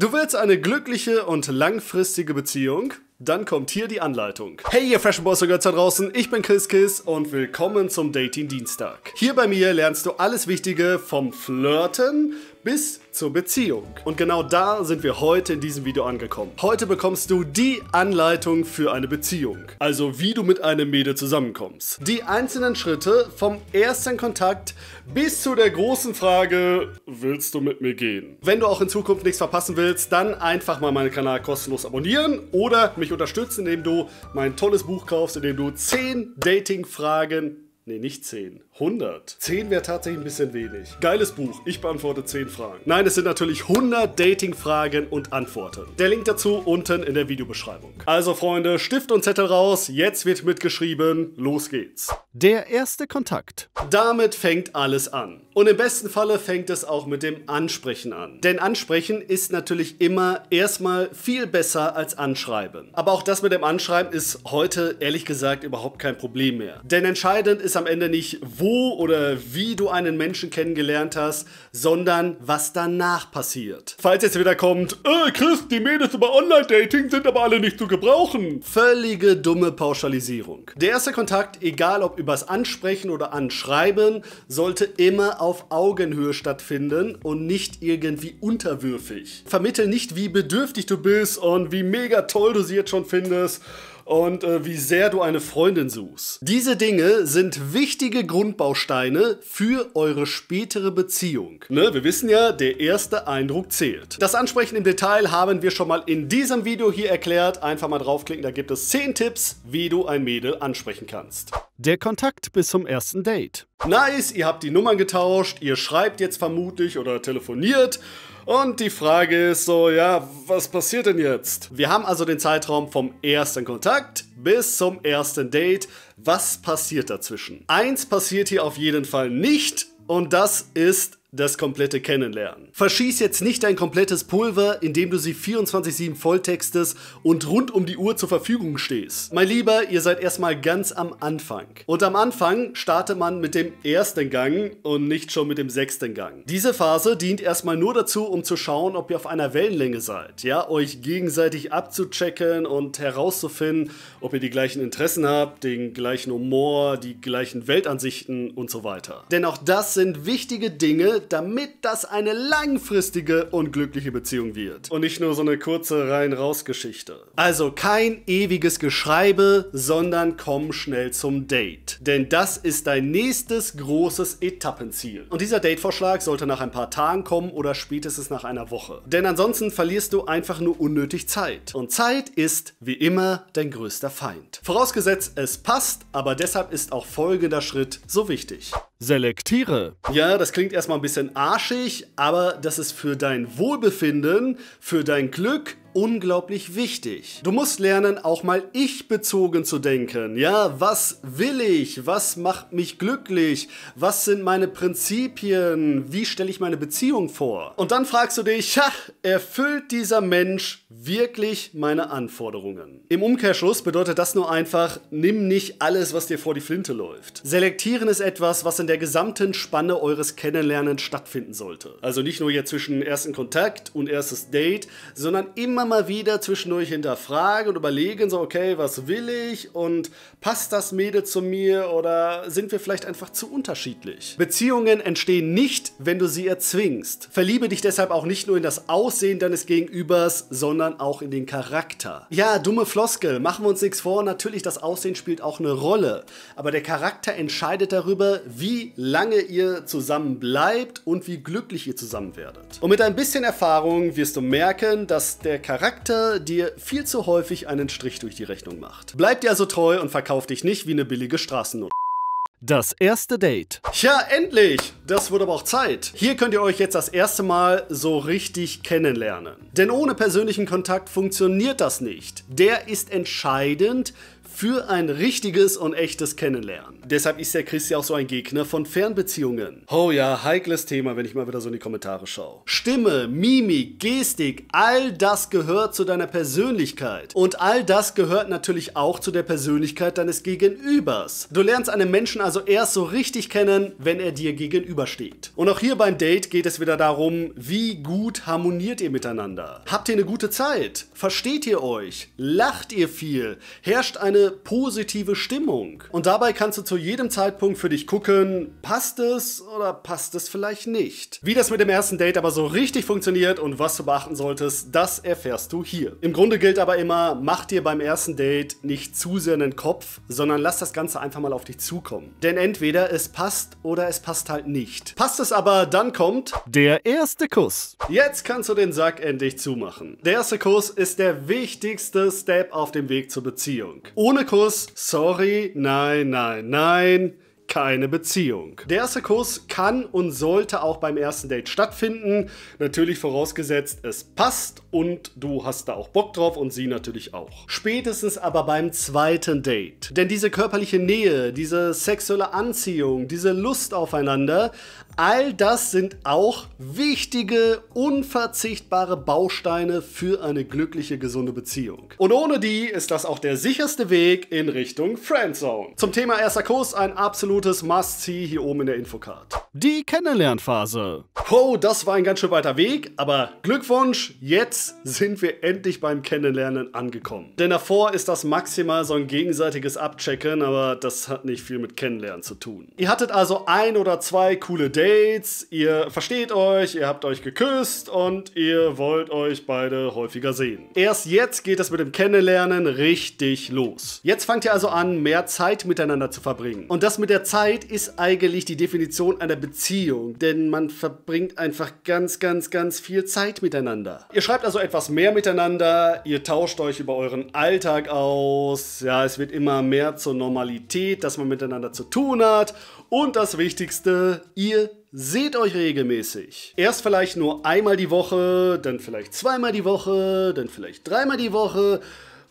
Du willst eine glückliche und langfristige Beziehung? Dann kommt hier die Anleitung. Hey ihr Fashion Boys und Girls da draußen, ich bin Chris Kiss und willkommen zum Dating Dienstag. Hier bei mir lernst du alles Wichtige vom Flirten bis zur Beziehung. Und genau da sind wir heute in diesem Video angekommen. Heute bekommst du die Anleitung für eine Beziehung, also wie du mit einem Mädel zusammenkommst. Die einzelnen Schritte vom ersten Kontakt bis zu der großen Frage, willst du mit mir gehen? Wenn du auch in Zukunft nichts verpassen willst, dann einfach mal meinen Kanal kostenlos abonnieren oder mich unterstützen, indem du mein tolles Buch kaufst, in dem du 10 Dating-Fragen, nee, nicht 10, 100. 10 wäre tatsächlich ein bisschen wenig. Geiles Buch. Ich beantworte 10 Fragen. Nein, es sind natürlich 100 Dating-Fragen und Antworten. Der Link dazu unten in der Videobeschreibung. Also Freunde, Stift und Zettel raus. Jetzt wird mitgeschrieben. Los geht's. Der erste Kontakt. Damit fängt alles an. Und im besten Falle fängt es auch mit dem Ansprechen an. Denn Ansprechen ist natürlich immer erstmal viel besser als Anschreiben. Aber auch das mit dem Anschreiben ist heute ehrlich gesagt überhaupt kein Problem mehr. Denn entscheidend ist am Ende nicht, wo wo oder wie du einen Menschen kennengelernt hast, sondern was danach passiert. Falls jetzt wieder kommt, äh, Chris, die Mädels über Online-Dating sind aber alle nicht zu gebrauchen. Völlige dumme Pauschalisierung. Der erste Kontakt, egal ob übers Ansprechen oder Anschreiben, sollte immer auf Augenhöhe stattfinden und nicht irgendwie unterwürfig. Vermittel nicht, wie bedürftig du bist und wie mega toll du sie jetzt schon findest und äh, wie sehr du eine Freundin suchst. Diese Dinge sind wichtige Grundbausteine für eure spätere Beziehung. Ne, wir wissen ja, der erste Eindruck zählt. Das Ansprechen im Detail haben wir schon mal in diesem Video hier erklärt. Einfach mal draufklicken, da gibt es 10 Tipps, wie du ein Mädel ansprechen kannst. Der Kontakt bis zum ersten Date. Nice, ihr habt die Nummern getauscht, ihr schreibt jetzt vermutlich oder telefoniert und die Frage ist so, ja, was passiert denn jetzt? Wir haben also den Zeitraum vom ersten Kontakt bis zum ersten Date. Was passiert dazwischen? Eins passiert hier auf jeden Fall nicht und das ist das komplette Kennenlernen. Verschieß jetzt nicht dein komplettes Pulver, indem du sie 24-7 volltextest und rund um die Uhr zur Verfügung stehst. Mein Lieber, ihr seid erstmal ganz am Anfang. Und am Anfang starte man mit dem ersten Gang und nicht schon mit dem sechsten Gang. Diese Phase dient erstmal nur dazu, um zu schauen, ob ihr auf einer Wellenlänge seid. Ja, euch gegenseitig abzuchecken und herauszufinden, ob ihr die gleichen Interessen habt, den gleichen Humor, die gleichen Weltansichten und so weiter. Denn auch das sind wichtige Dinge, damit das eine langfristige und glückliche Beziehung wird. Und nicht nur so eine kurze Rein-Raus-Geschichte. Also kein ewiges Geschreibe, sondern komm schnell zum Date. Denn das ist dein nächstes großes Etappenziel. Und dieser Datevorschlag sollte nach ein paar Tagen kommen oder spätestens nach einer Woche. Denn ansonsten verlierst du einfach nur unnötig Zeit. Und Zeit ist, wie immer, dein größter Feind. Vorausgesetzt, es passt, aber deshalb ist auch folgender Schritt so wichtig. Selektiere. Ja, das klingt erstmal ein bisschen arschig, aber das ist für dein Wohlbefinden, für dein Glück unglaublich wichtig. Du musst lernen, auch mal ich-bezogen zu denken. Ja, was will ich? Was macht mich glücklich? Was sind meine Prinzipien? Wie stelle ich meine Beziehung vor? Und dann fragst du dich, ha, erfüllt dieser Mensch wirklich meine Anforderungen? Im Umkehrschluss bedeutet das nur einfach, nimm nicht alles, was dir vor die Flinte läuft. Selektieren ist etwas, was in der gesamten Spanne eures Kennenlernens stattfinden sollte. Also nicht nur jetzt zwischen ersten Kontakt und erstes Date, sondern immer mal wieder zwischendurch hinterfragen und überlegen, so, okay, was will ich und passt das Mädel zu mir oder sind wir vielleicht einfach zu unterschiedlich? Beziehungen entstehen nicht, wenn du sie erzwingst. Verliebe dich deshalb auch nicht nur in das Aussehen deines Gegenübers, sondern auch in den Charakter. Ja, dumme Floskel, machen wir uns nichts vor, natürlich das Aussehen spielt auch eine Rolle, aber der Charakter entscheidet darüber, wie lange ihr zusammen bleibt und wie glücklich ihr zusammen werdet. Und mit ein bisschen Erfahrung wirst du merken, dass der Charakter Charakter dir viel zu häufig einen Strich durch die Rechnung macht. Bleib dir also treu und verkauf dich nicht wie eine billige Straßennutz. Das erste Date. Tja, endlich! Das wurde aber auch Zeit. Hier könnt ihr euch jetzt das erste Mal so richtig kennenlernen. Denn ohne persönlichen Kontakt funktioniert das nicht. Der ist entscheidend für ein richtiges und echtes Kennenlernen. Deshalb ist der Chris ja auch so ein Gegner von Fernbeziehungen. Oh ja, heikles Thema, wenn ich mal wieder so in die Kommentare schaue. Stimme, Mimik, Gestik, all das gehört zu deiner Persönlichkeit. Und all das gehört natürlich auch zu der Persönlichkeit deines Gegenübers. Du lernst einen Menschen also erst so richtig kennen, wenn er dir gegenübersteht. Und auch hier beim Date geht es wieder darum, wie gut harmoniert ihr miteinander? Habt ihr eine gute Zeit? Versteht ihr euch? Lacht ihr viel? Herrscht eine eine positive Stimmung. Und dabei kannst du zu jedem Zeitpunkt für dich gucken, passt es oder passt es vielleicht nicht. Wie das mit dem ersten Date aber so richtig funktioniert und was du beachten solltest, das erfährst du hier. Im Grunde gilt aber immer, mach dir beim ersten Date nicht zu sehr einen Kopf, sondern lass das Ganze einfach mal auf dich zukommen. Denn entweder es passt oder es passt halt nicht. Passt es aber, dann kommt der erste Kuss. Jetzt kannst du den Sack endlich zumachen. Der erste Kuss ist der wichtigste Step auf dem Weg zur Beziehung. Ohne ohne Kuss, sorry, nein, nein, nein keine Beziehung. Der erste Kuss kann und sollte auch beim ersten Date stattfinden. Natürlich vorausgesetzt, es passt und du hast da auch Bock drauf und sie natürlich auch. Spätestens aber beim zweiten Date. Denn diese körperliche Nähe, diese sexuelle Anziehung, diese Lust aufeinander All das sind auch wichtige, unverzichtbare Bausteine für eine glückliche, gesunde Beziehung. Und ohne die ist das auch der sicherste Weg in Richtung Friendzone. Zum Thema erster Kurs ein absolutes Must-See hier oben in der Infocard. Die Kennenlernphase. Oh, das war ein ganz schön weiter Weg, aber Glückwunsch, jetzt sind wir endlich beim Kennenlernen angekommen. Denn davor ist das maximal so ein gegenseitiges Abchecken, aber das hat nicht viel mit Kennenlernen zu tun. Ihr hattet also ein oder zwei coole Dates, Dates, ihr versteht euch, ihr habt euch geküsst und ihr wollt euch beide häufiger sehen. Erst jetzt geht es mit dem Kennenlernen richtig los. Jetzt fangt ihr also an, mehr Zeit miteinander zu verbringen. Und das mit der Zeit ist eigentlich die Definition einer Beziehung, denn man verbringt einfach ganz, ganz, ganz viel Zeit miteinander. Ihr schreibt also etwas mehr miteinander, ihr tauscht euch über euren Alltag aus, ja, es wird immer mehr zur Normalität, dass man miteinander zu tun hat und das Wichtigste, ihr seht euch regelmäßig. Erst vielleicht nur einmal die Woche, dann vielleicht zweimal die Woche, dann vielleicht dreimal die Woche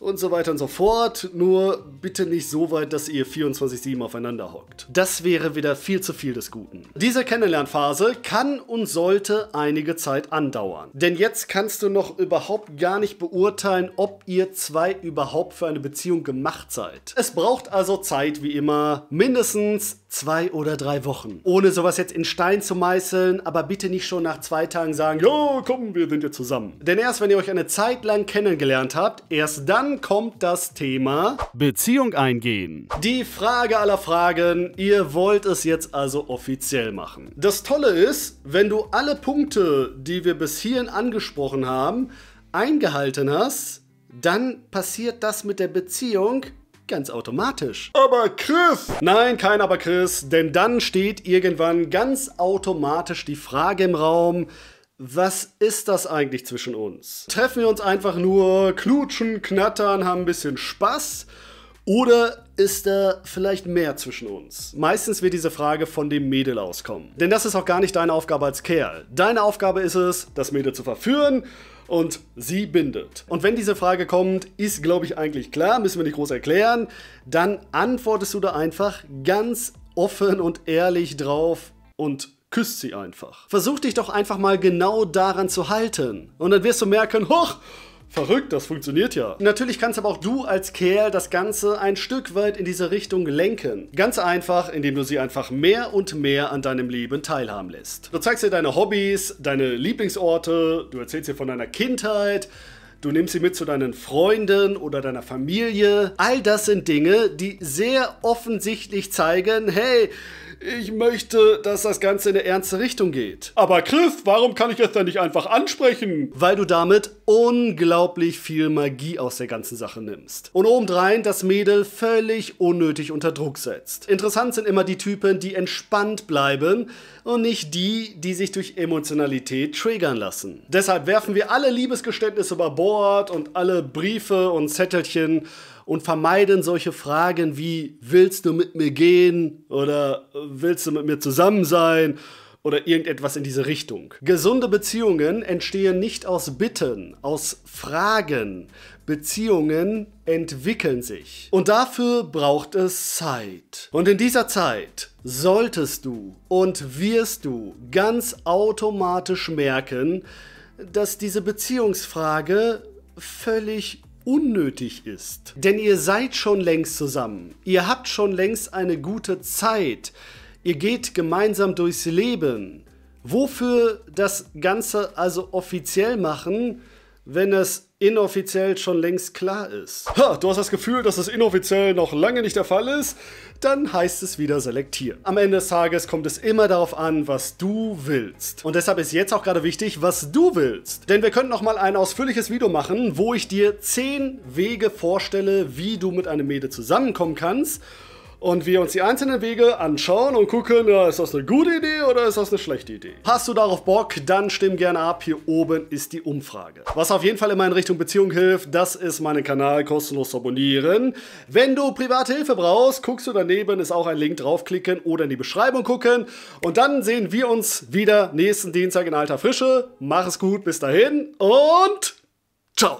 und so weiter und so fort. Nur bitte nicht so weit, dass ihr 24-7 aufeinander hockt. Das wäre wieder viel zu viel des Guten. Diese Kennenlernphase kann und sollte einige Zeit andauern. Denn jetzt kannst du noch überhaupt gar nicht beurteilen, ob ihr zwei überhaupt für eine Beziehung gemacht seid. Es braucht also Zeit, wie immer, mindestens zwei oder drei Wochen. Ohne sowas jetzt in Stein zu meißeln, aber bitte nicht schon nach zwei Tagen sagen, ja, komm, wir sind jetzt zusammen. Denn erst wenn ihr euch eine Zeit lang kennengelernt habt, erst dann dann kommt das Thema Beziehung eingehen. Die Frage aller Fragen, ihr wollt es jetzt also offiziell machen. Das Tolle ist, wenn du alle Punkte, die wir bis hierhin angesprochen haben, eingehalten hast, dann passiert das mit der Beziehung ganz automatisch. Aber Chris! Nein, kein aber Chris, denn dann steht irgendwann ganz automatisch die Frage im Raum, was ist das eigentlich zwischen uns? Treffen wir uns einfach nur, knutschen, knattern, haben ein bisschen Spaß? Oder ist da vielleicht mehr zwischen uns? Meistens wird diese Frage von dem Mädel auskommen. Denn das ist auch gar nicht deine Aufgabe als Kerl. Deine Aufgabe ist es, das Mädel zu verführen und sie bindet. Und wenn diese Frage kommt, ist glaube ich eigentlich klar, müssen wir nicht groß erklären, dann antwortest du da einfach ganz offen und ehrlich drauf und Küsst sie einfach. Versuch dich doch einfach mal genau daran zu halten. Und dann wirst du merken, hoch, Verrückt, das funktioniert ja. Natürlich kannst aber auch du als Kerl das Ganze ein Stück weit in diese Richtung lenken. Ganz einfach, indem du sie einfach mehr und mehr an deinem Leben teilhaben lässt. Du zeigst ihr deine Hobbys, deine Lieblingsorte, du erzählst ihr von deiner Kindheit, du nimmst sie mit zu deinen Freunden oder deiner Familie. All das sind Dinge, die sehr offensichtlich zeigen, hey, ich möchte, dass das Ganze in eine ernste Richtung geht. Aber Chris, warum kann ich das denn nicht einfach ansprechen? Weil du damit unglaublich viel Magie aus der ganzen Sache nimmst. Und obendrein das Mädel völlig unnötig unter Druck setzt. Interessant sind immer die Typen, die entspannt bleiben und nicht die, die sich durch Emotionalität triggern lassen. Deshalb werfen wir alle Liebesgeständnisse über Bord Ort und alle Briefe und Zettelchen und vermeiden solche Fragen wie willst du mit mir gehen oder willst du mit mir zusammen sein oder irgendetwas in diese Richtung. Gesunde Beziehungen entstehen nicht aus Bitten, aus Fragen. Beziehungen entwickeln sich. Und dafür braucht es Zeit. Und in dieser Zeit solltest du und wirst du ganz automatisch merken, dass diese Beziehungsfrage völlig unnötig ist. Denn ihr seid schon längst zusammen. Ihr habt schon längst eine gute Zeit. Ihr geht gemeinsam durchs Leben. Wofür das Ganze also offiziell machen, wenn es inoffiziell schon längst klar ist. Ha, du hast das Gefühl, dass es inoffiziell noch lange nicht der Fall ist? Dann heißt es wieder selektieren. Am Ende des Tages kommt es immer darauf an, was du willst. Und deshalb ist jetzt auch gerade wichtig, was du willst. Denn wir könnten nochmal ein ausführliches Video machen, wo ich dir 10 Wege vorstelle, wie du mit einem Mädel zusammenkommen kannst und wir uns die einzelnen Wege anschauen und gucken, ja, ist das eine gute Idee oder ist das eine schlechte Idee. Hast du darauf Bock, dann stimm gerne ab. Hier oben ist die Umfrage. Was auf jeden Fall immer in Richtung Beziehung hilft, das ist meinen Kanal kostenlos zu abonnieren. Wenn du private Hilfe brauchst, guckst du daneben, ist auch ein Link draufklicken oder in die Beschreibung gucken. Und dann sehen wir uns wieder nächsten Dienstag in alter Frische. Mach es gut, bis dahin und ciao.